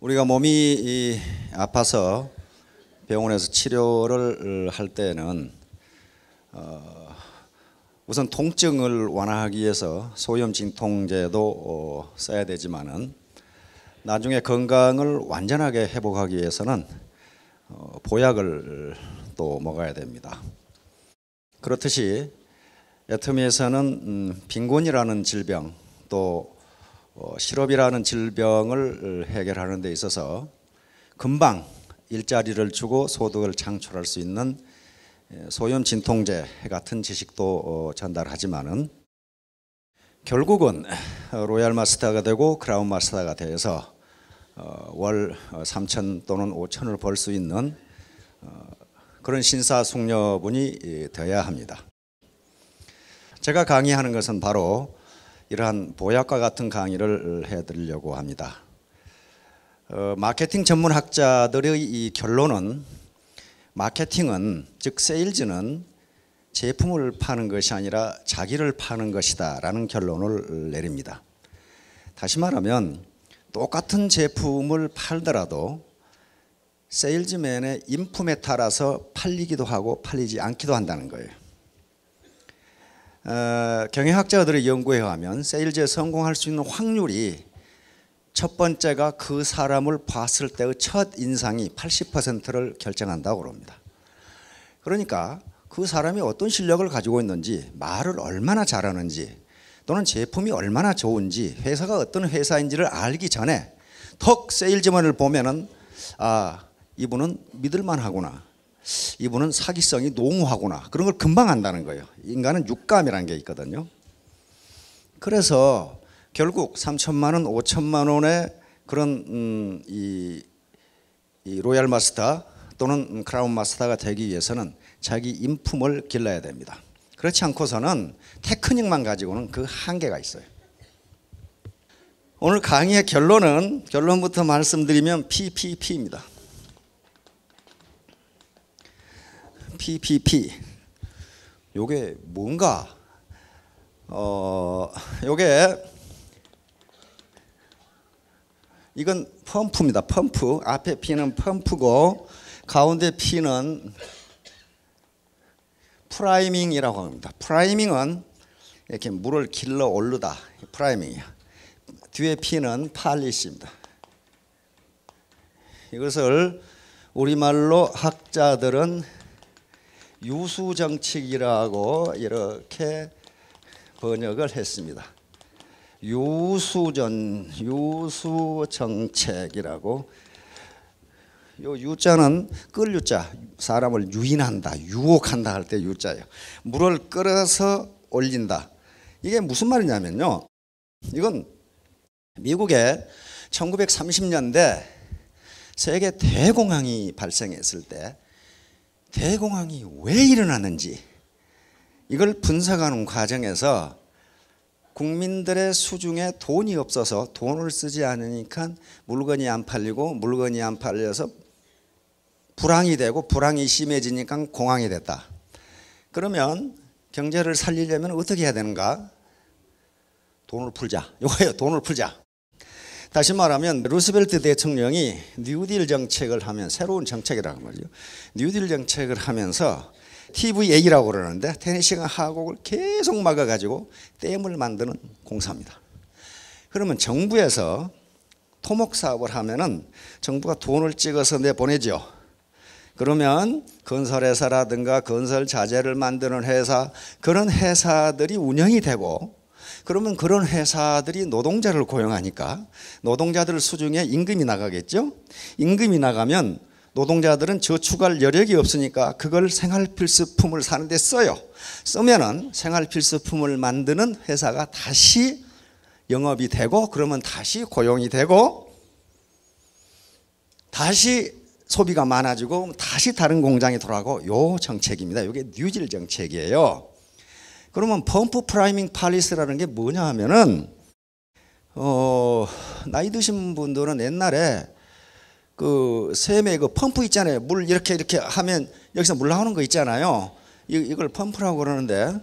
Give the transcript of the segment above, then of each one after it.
우리가 몸이 아파서 병원에서 치료를 할 때는 어 우선 통증을 완화하기 위해서 소염 진통제도 어 써야 되지만은 나중에 건강을 완전하게 회복하기 위해서는 어 보약을 또 먹어야 됩니다. 그렇듯이 애터미에서는 음 빈곤이라는 질병 또 어, 실업이라는 질병을 해결하는 데 있어서 금방 일자리를 주고 소득을 창출할 수 있는 예, 소염 진통제 같은 지식도 어, 전달하지만은 결국은 어, 로얄 마스터가 되고 크라운 마스터가 되어서 어, 월 3천 또는 5천을 벌 수 있는 그런 신사숙녀분이 되어야 합니다. 제가 강의하는 것은 바로 이러한 보약과 같은 강의를 해드리려고 합니다. 어, 마케팅 전문학자들의 이 결론은 마케팅은 즉 세일즈는 제품을 파는 것이 아니라 자기를 파는 것이다 라는 결론을 내립니다. 다시 말하면 똑같은 제품을 팔더라도 세일즈맨의 인품에 따라서 팔리기도 하고 팔리지 않기도 한다는 거예요. 어, 경영학자들의 연구에 의하면 세일즈에 성공할 수 있는 확률이 첫 번째가 그 사람을 봤을 때의 첫 인상이 80%를 결정한다고 그럽니다. 그러니까 그 사람이 어떤 실력을 가지고 있는지 말을 얼마나 잘하는지 또는 제품이 얼마나 좋은지 회사가 어떤 회사인지를 알기 전에 턱 세일즈만을 보면은 아 이분은 믿을만하구나 이분은 사기성이 농후하구나 그런 걸 금방 안다는 거예요. 인간은 육감이라는 게 있거든요. 그래서 결국 3천만 원, 5천만 원의 그런 음, 이, 이 로얄 마스터 또는 크라운 마스터가 되기 위해서는 자기 인품을 길러야 됩니다. 그렇지 않고서는 테크닉만 가지고는 그 한계가 있어요. 오늘 강의의 결론은 결론부터 말씀드리면 PPP입니다. PPP. 요게 뭔가 어 요게 이건 펌프입니다. 펌프. 앞에 P는 펌프고 가운데 P는 프라이밍이라고 합니다. 프라이밍은 이렇게 물을 길러 오르다. 프라이밍이야. 뒤에 P는 팔리시입니다. 이것을 우리말로 학자들은 유수정책이라고 이렇게 번역을 했습니다. 유수전, 유수정책이라고 요 유자는 끌 유자, 사람을 유인한다, 유혹한다 할 때 유자예요. 물을 끓여서 올린다. 이게 무슨 말이냐면요. 이건 미국의 1930년대 세계 대공황이 발생했을 때 대공황이 왜일어났는지 이걸 분석하는 과정에서 국민들의 수중에 돈이 없어서 돈을 쓰지 않으니까 물건이 안 팔리고 물건이 안 팔려서 불황이 되고 불황이 심해지니까 공황이 됐다. 그러면 경제를 살리려면 어떻게 해야 되는가? 돈을 풀자. 이거예요. 돈을 풀자. 다시 말하면 루스벨트 대통령이 뉴딜 정책을 하면 새로운 정책이라는 거죠. 뉴딜 정책을 하면서 TVA라고 그러는데 테네시강 하곡을 계속 막아가지고 댐을 만드는 공사입니다. 그러면 정부에서 토목 사업을 하면은 정부가 돈을 찍어서 내 보내죠. 그러면 건설회사라든가 건설 자재를 만드는 회사 그런 회사들이 운영이 되고 그러면 그런 회사들이 노동자를 고용하니까 노동자들 수중에 임금이 나가겠죠? 임금이 나가면 노동자들은 저축할 여력이 없으니까 그걸 생활필수품을 사는데 써요. 쓰면은 생활필수품을 만드는 회사가 다시 영업이 되고 그러면 다시 고용이 되고 다시 소비가 많아지고 다시 다른 공장이 돌아가고 요 정책입니다. 이게 뉴질 정책이에요. 그러면 펌프 프라이밍 팔리스라는 게 뭐냐 하면은 어, 나이 드신 분들은 옛날에 그 샘에 그 펌프 있잖아요. 물 이렇게 이렇게 하면 여기서 물 나오는 거 있잖아요. 이, 이걸 펌프라고 그러는데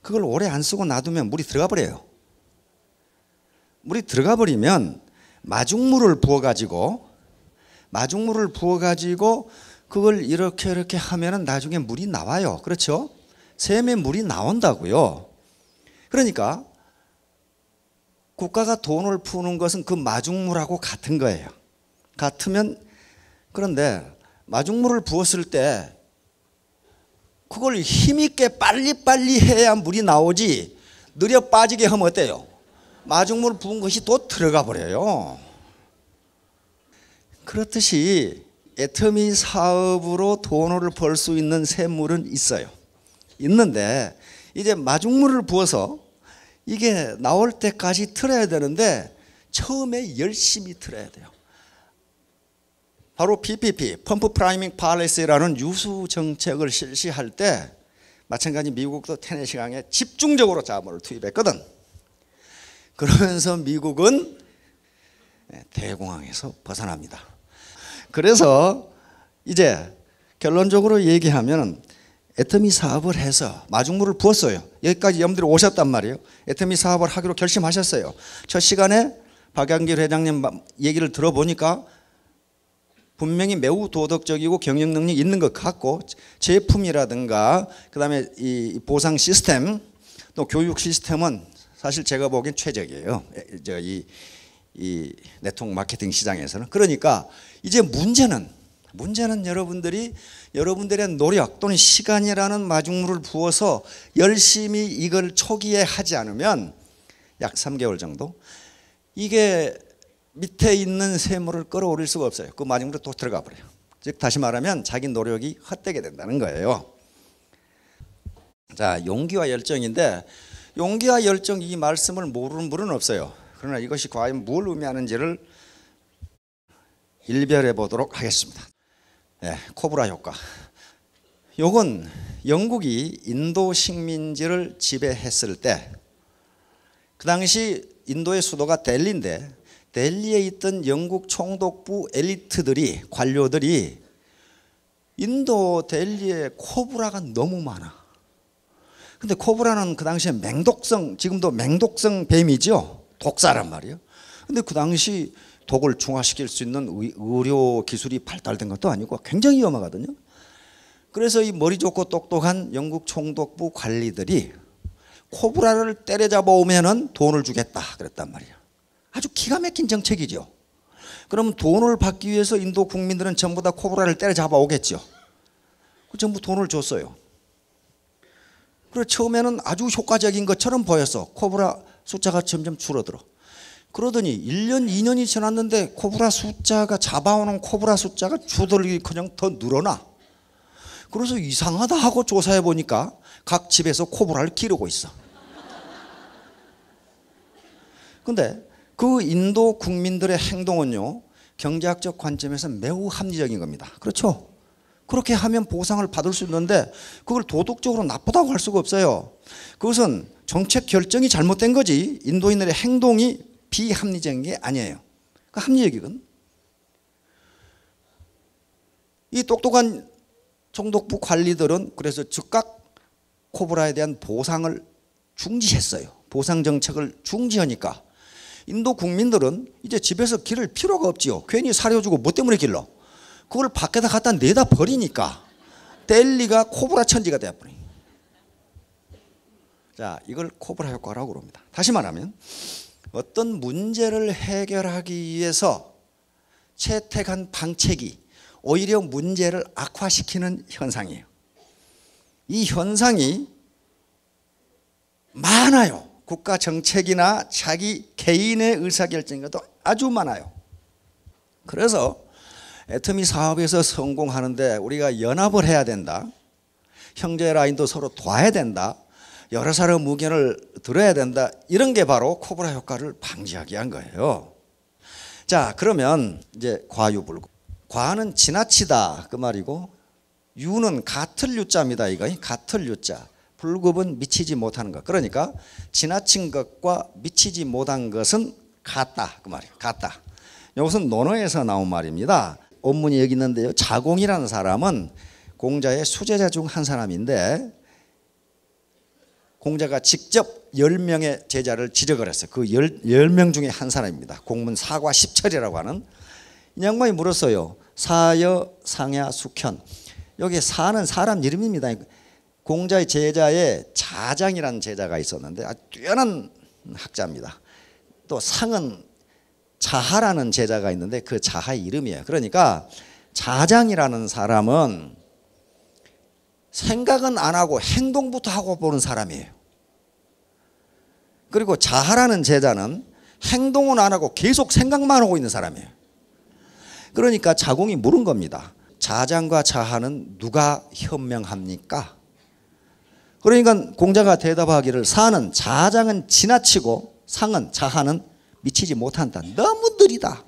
그걸 오래 안 쓰고 놔두면 물이 들어가 버려요. 물이 들어가 버리면 마중물을 부어 가지고 마중물을 부어 가지고 그걸 이렇게 이렇게 하면은 나중에 물이 나와요. 그렇죠? 샘에 물이 나온다고요. 그러니까 국가가 돈을 푸는 것은 그 마중물하고 같은 거예요. 같으면 그런데 마중물을 부었을 때 그걸 힘있게 빨리빨리 해야 물이 나오지 느려 빠지게 하면 어때요? 마중물 부은 것이 또 들어가 버려요. 그렇듯이 애터미 사업으로 돈을 벌 수 있는 샘물은 있어요. 있는데 이제 마중물을 부어서 이게 나올 때까지 틀어야 되는데 처음에 열심히 틀어야 돼요. 바로 PPP, 펌프 프라이밍 팔레스라는 유수 정책을 실시할 때 마찬가지 미국도 테네시강에 집중적으로 자본을 투입했거든. 그러면서 미국은 대공황에서 벗어납니다. 그래서 이제 결론적으로 얘기하면 애터미 사업을 해서 마중물을 부었어요. 여기까지 염두분 오셨단 말이에요. 애터미 사업을 하기로 결심하셨어요. 첫 시간에 박양길 회장님 얘기를 들어보니까 분명히 매우 도덕적이고 경영 능력 이 있는 것 같고 제품이라든가 그다음에 이 보상 시스템 또 교육 시스템은 사실 제가 보기엔 최적이에요. 저 이 이 네트워크 마케팅 시장에서는 그러니까 이제 문제는 문제는 여러분들이 여러분들의 노력 또는 시간이라는 마중물을 부어서 열심히 이걸 초기에 하지 않으면 약 3개월 정도 이게 밑에 있는 샘물을 끌어올릴 수가 없어요. 그 마중물에 또 들어가 버려요. 즉 다시 말하면 자기 노력이 헛되게 된다는 거예요. 자, 용기와 열정인데 용기와 열정 이 말씀을 모르는 분은 없어요. 그러나 이것이 과연 뭘 의미하는지를 일별해 보도록 하겠습니다. 예, 코브라 효과. 요건 영국이 인도 식민지를 지배했을 때 그 당시 인도의 수도가 델리인데 델리에 있던 영국 총독부 엘리트들이 관료들이 인도 델리에 코브라가 너무 많아. 근데 코브라는 그 당시에 맹독성 지금도 맹독성 뱀이죠. 독사란 말이요 근데 그 당시 독을 중화시킬 수 있는 의료 기술이 발달된 것도 아니고 굉장히 위험하거든요. 그래서 이 머리 좋고 똑똑한 영국 총독부 관리들이 코브라를 때려잡아 오면은 돈을 주겠다 그랬단 말이야. 아주 기가 막힌 정책이죠. 그럼 돈을 받기 위해서 인도 국민들은 전부 다 코브라를 때려잡아 오겠죠. 그 전부 돈을 줬어요. 그리고 처음에는 아주 효과적인 것처럼 보였어. 코브라 숫자가 점점 줄어들어. 그러더니 1년, 2년이 지났는데 코브라 숫자가 잡아오는 코브라 숫자가 주들기 그냥 더 늘어나. 그래서 이상하다 하고 조사해 보니까 각 집에서 코브라를 기르고 있어. 근데 그 인도 국민들의 행동은요. 경제학적 관점에서 매우 합리적인 겁니다. 그렇죠? 그렇게 하면 보상을 받을 수 있는데 그걸 도덕적으로 나쁘다고 할 수가 없어요. 그것은 정책 결정이 잘못된 거지 인도인들의 행동이 비합리적인 게 아니에요. 그합리적이거이 똑똑한 총독부 관리들은 그래서 즉각 코브라에 대한 보상을 중지했어요. 보상 정책을 중지하니까 인도 국민들은 이제 집에서 기를 필요가 없지요. 괜히 사려주고 뭐 때문에 길러? 그걸 밖에다 갖다 내다 버리니까 델리가 코브라 천지가 되어버린. 자, 이걸 코브라 효과라고 그럽니다. 다시 말하면 어떤 문제를 해결하기 위해서 채택한 방책이 오히려 문제를 악화시키는 현상이에요. 이 현상이 많아요. 국가 정책이나 자기 개인의 의사결정에도 아주 많아요. 그래서 애터미 사업에서 성공하는데 우리가 연합을 해야 된다. 형제 라인도 서로 도와야 된다. 여러 사람 의견을 들어야 된다. 이런 게 바로 코브라 효과를 방지하기 위한 거예요. 자, 그러면 이제 과유불급. 과는 지나치다 그 말이고 유는 같을 유자입니다. 이거 같을 유자. 불급은 미치지 못하는 것. 그러니까 지나친 것과 미치지 못한 것은 같다 그 말이에요. 같다. 이것은 논어에서 나온 말입니다. 원문이 여기 있는데요. 자공이라는 사람은 공자의 수제자 중 한 사람인데 공자가 직접 10명의 제자를 지적을 했어요. 그 10, 명 중에 한 사람입니다. 공문 사과 10철이라고 하는 이 양반이 물었어요. 사여 상야 숙현 여기 사는 사람 이름입니다. 공자의 제자에 자장이라는 제자가 있었는데 아주 뛰어난 학자입니다. 또 상은 자하라는 제자가 있는데 그 자하의 이름이에요. 그러니까 자장이라는 사람은 생각은 안 하고 행동부터 하고 보는 사람이에요. 그리고 자하라는 제자는 행동은 안 하고 계속 생각만 하고 있는 사람이에요. 그러니까 자공이 물은 겁니다. 자장과 자하는 누가 현명합니까? 그러니까 공자가 대답하기를 사는 자장은 지나치고 상은 자하는 미치지 못한다. 너무 느리다.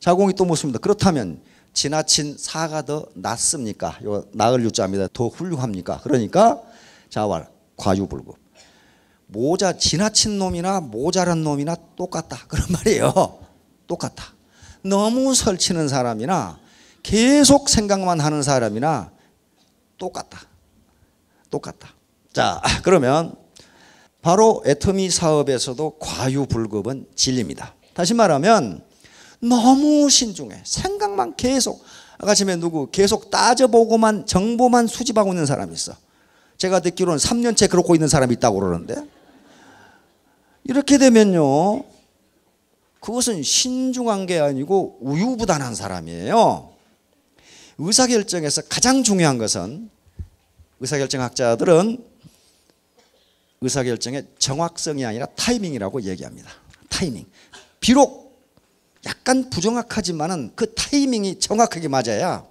자공이 또 묻습니다. 그렇다면 지나친 사가 더 낫습니까? 요 나을 유자입니다. 더 훌륭합니까? 그러니까 자왈 과유불급. 모자 지나친 놈이나 모자란 놈이나 똑같다. 그런 말이에요. 똑같다. 너무 설치는 사람이나 계속 생각만 하는 사람이나 똑같다. 똑같다. 자, 그러면 바로 애터미 사업에서도 과유불급은 진리입니다. 다시 말하면 너무 신중해. 생각만 계속 아까 전에 누구 계속 따져보고만 정보만 수집하고 있는 사람이 있어. 제가 듣기로는 3년째 그렇고 있는 사람이 있다고 그러는데 이렇게 되면요. 그것은 신중한 게 아니고 우유부단한 사람이에요. 의사결정에서 가장 중요한 것은 의사결정학자들은 의사결정의 정확성이 아니라 타이밍이라고 얘기합니다. 타이밍. 비록 약간 부정확하지만은 그 타이밍이 정확하게 맞아야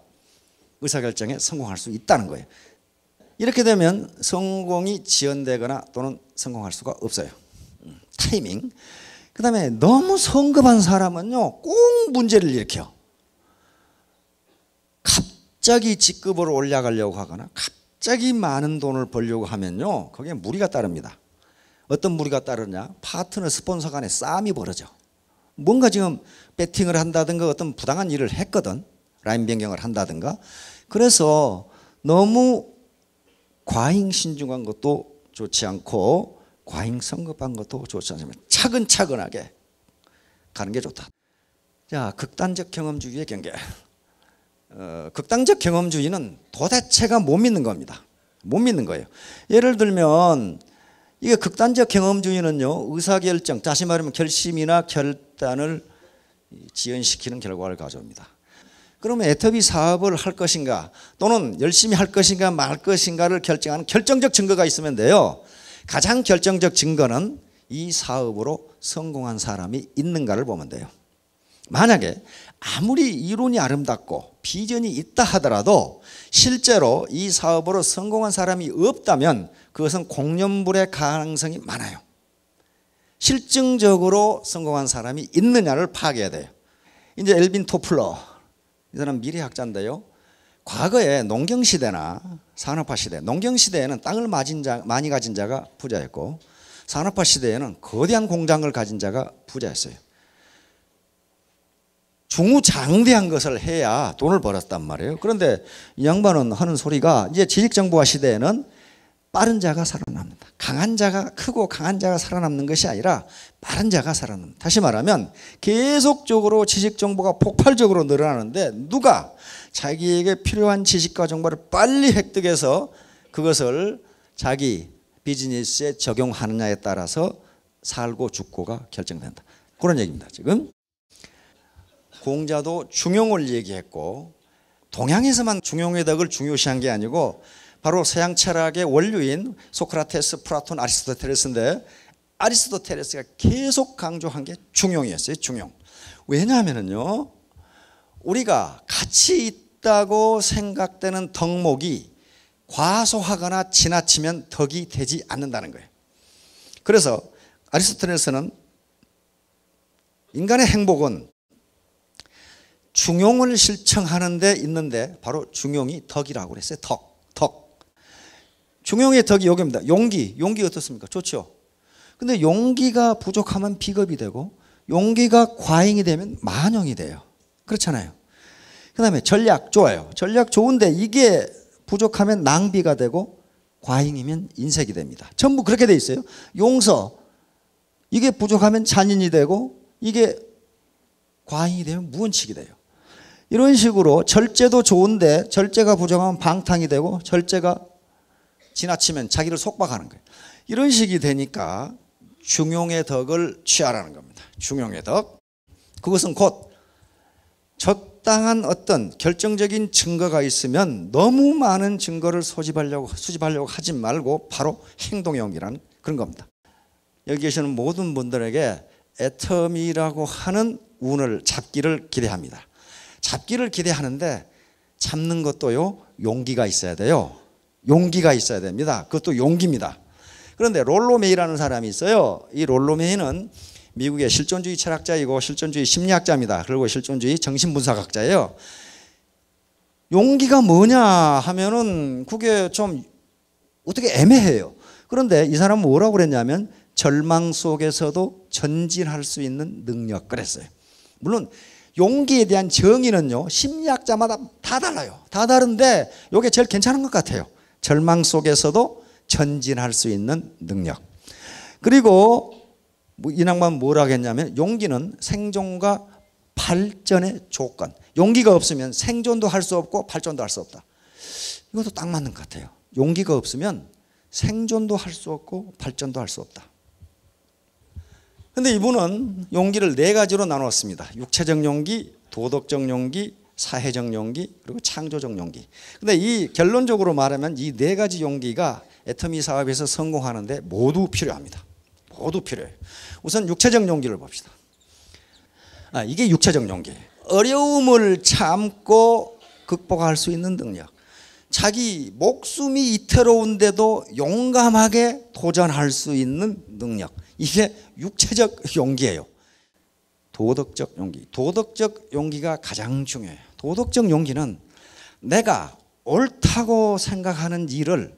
의사결정에 성공할 수 있다는 거예요. 이렇게 되면 성공이 지연되거나 또는 성공할 수가 없어요. 음, 타이밍. 그 다음에 너무 성급한 사람은요, 꼭 문제를 일으켜. 갑자기 직급으로 올라가려고 하거나 갑자기 많은 돈을 벌려고 하면요, 거기에 무리가 따릅니다. 어떤 무리가 따르냐? 파트너 스폰서 간에 싸움이 벌어져. 뭔가 지금 배팅을 한다든가 어떤 부당한 일을 했거든. 라인 변경을 한다든가. 그래서 너무 과잉 신중한 것도 좋지 않고 과잉 성급한 것도 좋지 않으면 차근차근하게 가는 게 좋다. 자, 극단적 경험주의의 경계. 어, 극단적 경험주의는 도대체가 못 믿는 겁니다. 못 믿는 거예요. 예를 들면 이게 극단적 경험주의는요 의사결정 다시 말하면 결심이나 결, 결단을 지연시키는 결과를 가져옵니다. 그러면 에터비 사업을 할 것인가 또는 열심히 할 것인가 말 것인가를 결정하는 결정적 증거가 있으면 돼요. 가장 결정적 증거는 이 사업으로 성공한 사람이 있는가를 보면 돼요. 만약에 아무리 이론이 아름답고 비전이 있다 하더라도 실제로 이 사업으로 성공한 사람이 없다면 그것은 공연불의 가능성이 많아요. 실증적으로 성공한 사람이 있느냐를 파악해야 돼요. 이제 엘빈 토플러 이 사람 미래학자인데요. 과거에 농경시대나 산업화 시대, 농경시대에는 땅을 자, 많이 가진 자가 부자였고 산업화 시대에는 거대한 공장을 가진 자가 부자였어요. 중우장대한 것을 해야 돈을 벌었단 말이에요. 그런데 이 양반은 하는 소리가 이제 지식정보화 시대에는 빠른 자가 살아납니다. 강한 자가 크고 강한 자가 살아남는 것이 아니라 빠른 자가 살아납니다. 다시 말하면 계속적으로 지식 정보가 폭발적으로 늘어나는데 누가 자기에게 필요한 지식과 정보를 빨리 획득해서 그것을 자기 비즈니스에 적용하느냐에 따라서 살고 죽고가 결정된다. 그런 얘기입니다. 지금 공자도 중용을 얘기했고 동양에서만 중용의 덕을 중요시한 게 아니고 바로 서양 철학의 원류인 소크라테스, 플라톤, 아리스토텔레스인데 아리스토텔레스가 계속 강조한 게 중용이었어요. 중용. 왜냐하면요. 우리가 가치 있다고 생각되는 덕목이 과소하거나 지나치면 덕이 되지 않는다는 거예요. 그래서 아리스토텔레스는 인간의 행복은 중용을 실천하는 데 있는데 바로 중용이 덕이라고 그랬어요. 덕, 덕. 중용의 덕이 여기입니다. 용기, 용기 어떻습니까? 좋죠. 근데 용기가 부족하면 비겁이 되고 용기가 과잉이 되면 만용이 돼요. 그렇잖아요. 그 다음에 전략 좋아요. 전략 좋은데 이게 부족하면 낭비가 되고 과잉이면 인색이 됩니다. 전부 그렇게 돼 있어요. 용서 이게 부족하면 잔인이 되고 이게 과잉이 되면 무언칙이 돼요. 이런 식으로 절제도 좋은데 절제가 부족하면 방탕이 되고 절제가 지나치면 자기를 속박하는 거예요. 이런 식이 되니까 중용의 덕을 취하라는 겁니다. 중용의 덕. 그것은 곧 적당한 어떤 결정적인 증거가 있으면 너무 많은 증거를 소집하려고 수집하려고 하지 말고 바로 행동에 옮기라는 그런 겁니다. 여기 계시는 모든 분들에게 애터미라고 하는 운을 잡기를 기대합니다. 잡기를 기대하는데 잡는 것도요 용기가 있어야 돼요. 용기가 있어야 됩니다. 그것도 용기입니다. 그런데 롤로메이라는 사람이 있어요. 이 롤로메이는 미국의 실존주의 철학자이고 실존주의 심리학자입니다. 그리고 실존주의 정신분석학자예요. 용기가 뭐냐 하면은 그게 좀 어떻게 애매해요. 그런데 이 사람은 뭐라고 그랬냐면 절망 속에서도 전진할 수 있는 능력 그랬어요. 물론 용기에 대한 정의는요 심리학자마다 다 달라요. 다 다른데 이게 제일 괜찮은 것 같아요. 절망 속에서도 전진할 수 있는 능력. 그리고 뭐 이낙만 뭐라고 했냐면 용기는 생존과 발전의 조건. 용기가 없으면 생존도 할 수 없고 발전도 할 수 없다. 이것도 딱 맞는 것 같아요. 용기가 없으면 생존도 할 수 없고 발전도 할 수 없다. 그런데 이분은 용기를 네 가지로 나누었습니다 육체적 용기, 도덕적 용기, 사회적 용기 그리고 창조적 용기. 근데 이 결론적으로 말하면 이 네 가지 용기가 애터미 사업에서 성공하는데 모두 필요합니다. 모두 필요해 우선 육체적 용기를 봅시다. 아, 이게 육체적 용기. 어려움을 참고 극복할 수 있는 능력. 자기 목숨이 이태로운데도 용감하게 도전할 수 있는 능력. 이게 육체적 용기예요. 도덕적 용기. 도덕적 용기가 가장 중요해요. 도덕적 용기는 내가 옳다고 생각하는 일을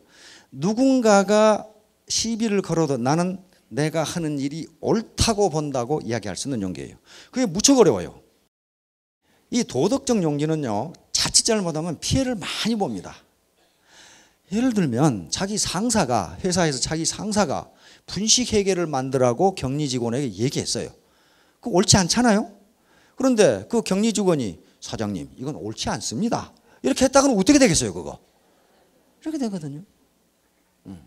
누군가가 시비를 걸어도 나는 내가 하는 일이 옳다고 본다고 이야기할 수 있는 용기예요. 그게 무척 어려워요. 이 도덕적 용기는요, 자칫 잘못하면 피해를 많이 봅니다. 예를 들면 자기 상사가 회사에서 자기 상사가 분식 회계를 만들라고 격리 직원에게 얘기했어요. 그 옳지 않잖아요. 그런데 그 격리 직원이 사장님 이건 옳지 않습니다. 이렇게 했다가는 어떻게 되겠어요 그거? 이렇게 되거든요. 음.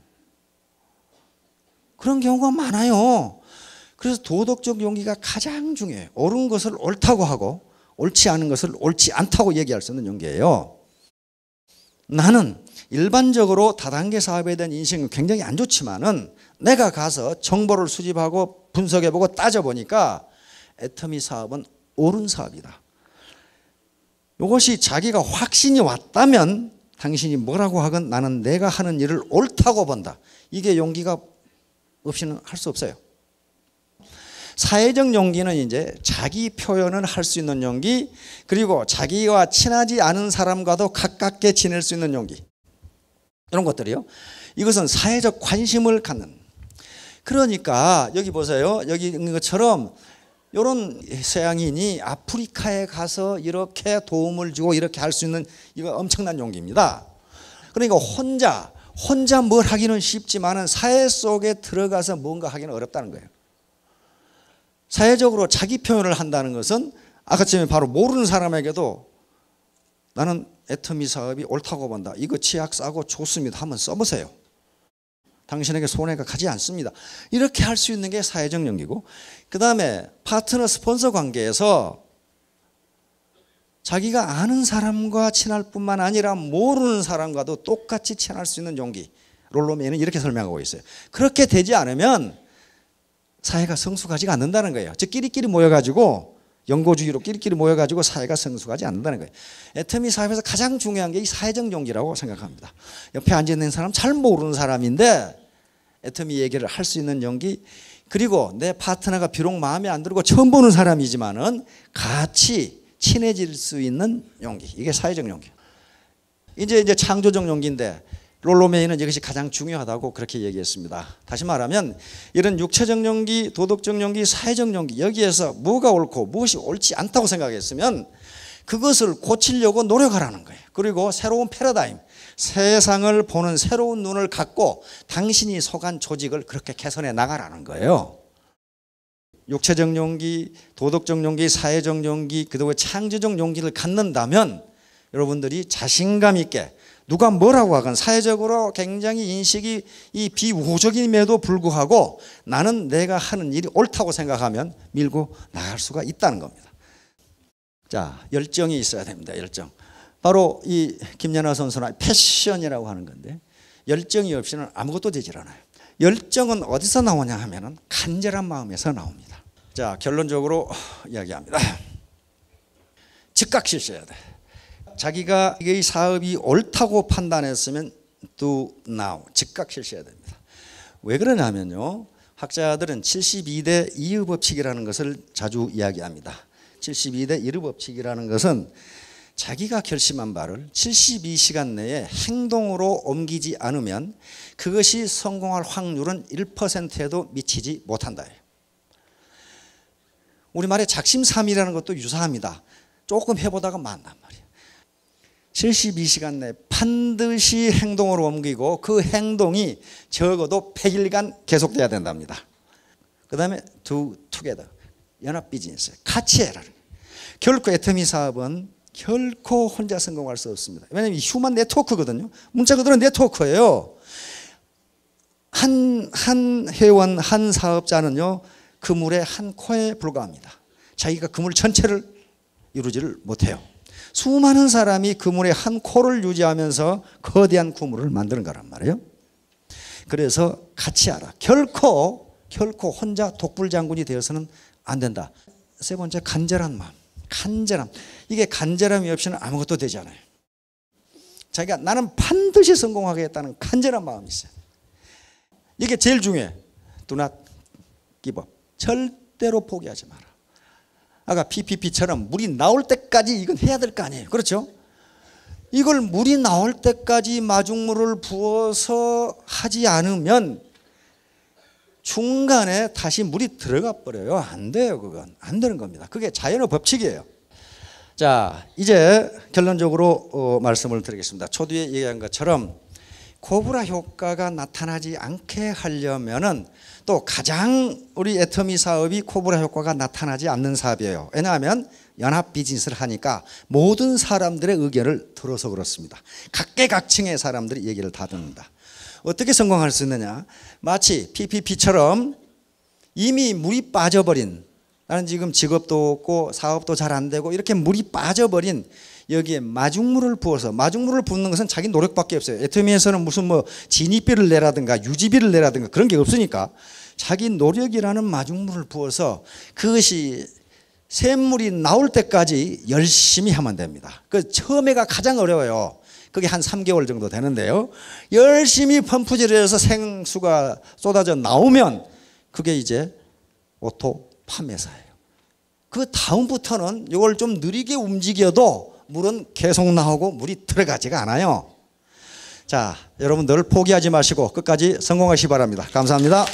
그런 경우가 많아요. 그래서 도덕적 용기가 가장 중요해요. 옳은 것을 옳다고 하고 옳지 않은 것을 옳지 않다고 얘기할 수 있는 용기예요. 나는 일반적으로 다단계 사업에 대한 인식은 굉장히 안 좋지만은 내가 가서 정보를 수집하고 분석해보고 따져보니까 애터미 사업은 옳은 사업이다. 이것이 자기가 확신이 왔다면 당신이 뭐라고 하건 나는 내가 하는 일을 옳다고 본다. 이게 용기가 없이는 할 수 없어요. 사회적 용기는 이제 자기 표현을 할 수 있는 용기 그리고 자기와 친하지 않은 사람과도 가깝게 지낼 수 있는 용기 이런 것들이요. 이것은 사회적 관심을 갖는 그러니까 여기 보세요. 여기 있는 것처럼 이런 서양인이 아프리카에 가서 이렇게 도움을 주고 이렇게 할 수 있는 이거 엄청난 용기입니다. 그러니까 혼자 혼자 뭘 하기는 쉽지만은 사회 속에 들어가서 뭔가 하기는 어렵다는 거예요. 사회적으로 자기 표현을 한다는 것은 아까처럼 바로 모르는 사람에게도 나는 애터미 사업이 옳다고 본다. 이거 치약 싸고 좋습니다. 한번 써보세요. 당신에게 손해가 가지 않습니다. 이렇게 할 수 있는 게 사회적 연기고 그 다음에 파트너 스폰서 관계에서 자기가 아는 사람과 친할 뿐만 아니라 모르는 사람과도 똑같이 친할 수 있는 용기. 롤로맨은 이렇게 설명하고 있어요. 그렇게 되지 않으면 사회가 성숙하지가 않는다는 거예요. 즉, 끼리끼리 모여가지고 영고주의로 끼리끼리 모여가지고 사회가 성숙하지 않는다는 거예요. 애터미 사회에서 가장 중요한 게 이 사회적 용기라고 생각합니다. 옆에 앉아있는 사람 잘 모르는 사람인데 애터미 얘기를 할 수 있는 용기 그리고 내 파트너가 비록 마음에 안 들고 처음 보는 사람이지만은 같이 친해질 수 있는 용기 이게 사회적 용기. 이제 이제 창조적 용기인데 롤로메이는 이것이 가장 중요하다고 그렇게 얘기했습니다. 다시 말하면 이런 육체적 용기, 도덕적 용기, 사회적 용기 여기에서 뭐가 옳고 무엇이 옳지 않다고 생각했으면 그것을 고치려고 노력하라는 거예요. 그리고 새로운 패러다임, 세상을 보는 새로운 눈을 갖고 당신이 속한 조직을 그렇게 개선해 나가라는 거예요. 육체적 용기, 도덕적 용기, 사회적 용기, 그리고 창조적 용기를 갖는다면 여러분들이 자신감 있게 누가 뭐라고 하건 사회적으로 굉장히 인식이 이 비우호적임에도 불구하고 나는 내가 하는 일이 옳다고 생각하면 밀고 나갈 수가 있다는 겁니다. 자, 열정이 있어야 됩니다. 열정. 바로 이 김연아 선수나 패션이라고 하는 건데 열정이 없이는 아무것도 되질 않아요. 열정은 어디서 나오냐 하면은 간절한 마음에서 나옵니다. 자, 결론적으로 이야기합니다. 즉각 실시해야 돼. 자기가 이 사업이 옳다고 판단했으면 do now 즉각 실시해야 됩니다. 왜 그러냐면요. 학자들은 72대 이의 법칙이라는 것을 자주 이야기합니다. 72대 이의 법칙이라는 것은 자기가 결심한 바를 72시간 내에 행동으로 옮기지 않으면 그것이 성공할 확률은 1%에도 미치지 못한다. 우리말에 작심삼일이라는 것도 유사합니다. 조금 해보다가 만남. 72시간 내에 반드시 행동으로 옮기고 그 행동이 적어도 100일간 계속돼야 된답니다. 그 다음에 두 투게더 연합 비즈니스 같이 해라. 결코 애터미 사업은 결코 혼자 성공할 수 없습니다. 왜냐하면 휴먼 네트워크거든요. 문자 그대로 네트워크예요. 한, 한 회원, 한 사업자는요, 그물의 한 코에 불과합니다. 자기가 그물 전체를 이루지를 못해요. 수많은 사람이 그물의 한 코를 유지하면서 거대한 구물을 만드는 거란 말이에요. 그래서 같이 알아. 결코 결코 혼자 독불 장군이 되어서는 안 된다. 세 번째 간절한 마음. 간절함. 이게 간절함이 없이는 아무것도 되지 않아요. 자기가 나는 반드시 성공하겠다는 간절한 마음이 있어요. 이게 제일 중요해. Do not 절대로 포기하지 마라. 아까 PPP처럼 물이 나올 때까지 이건 해야 될 거 아니에요. 그렇죠? 이걸 물이 나올 때까지 마중물을 부어서 하지 않으면 중간에 다시 물이 들어가 버려요. 안 돼요, 그건. 안 되는 겁니다. 그게 자연의 법칙이에요. 자, 이제 결론적으로 어, 말씀을 드리겠습니다. 초두에 얘기한 것처럼 고브라 효과가 나타나지 않게 하려면은 또 가장 우리 애터미 사업이 코브라 효과가 나타나지 않는 사업이에요. 왜냐하면 연합 비즈니스를 하니까 모든 사람들의 의견을 들어서 그렇습니다. 각계각층의 사람들이 얘기를 다 듣는다. 어떻게 성공할 수 있느냐? 마치 PPP처럼 이미 물이 빠져버린 나는 지금 직업도 없고 사업도 잘 안 되고 이렇게 물이 빠져버린 여기에 마중물을 부어서 마중물을 붓는 것은 자기 노력밖에 없어요. 애터미에서는 무슨 뭐 진입비를 내라든가 유지비를 내라든가 그런 게 없으니까 자기 노력이라는 마중물을 부어서 그것이 샘물이 나올 때까지 열심히 하면 됩니다. 그 처음에가 가장 어려워요. 그게 한 3개월 정도 되는데요. 열심히 펌프질을 해서 생수가 쏟아져 나오면 그게 이제 오토 파매사예요그 다음부터는 이걸 좀 느리게 움직여도 물은 계속 나오고 물이 들어가지가 않아요. 자, 여러분 늘 포기하지 마시고 끝까지 성공하시기 바랍니다. 감사합니다.